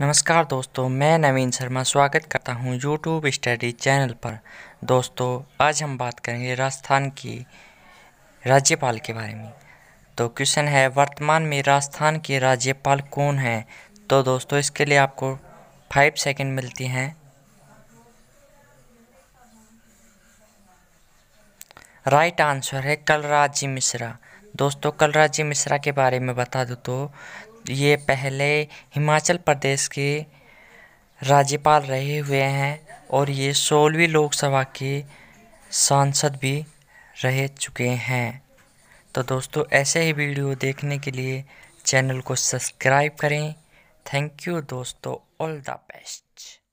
नमस्कार दोस्तों मैं नवीन शर्मा स्वागत करता हूं यूट्यूब स्टडी चैनल पर दोस्तों आज हम बात करेंगे राजस्थान की राज्यपाल के बारे में तो क्वेश्चन है वर्तमान में राजस्थान के राज्यपाल कौन हैं तो दोस्तों इसके लिए आपको फाइव सेकंड मिलती हैं राइट आंसर है कलराज जी मिश्रा दोस्तों कलराज जी मिश्रा के बारे में बता दो तो ये पहले हिमाचल प्रदेश के राज्यपाल रहे हुए हैं और ये सोलहवीं लोकसभा के सांसद भी रह चुके हैं तो दोस्तों ऐसे ही वीडियो देखने के लिए चैनल को सब्सक्राइब करें थैंक यू दोस्तों ऑल द बेस्ट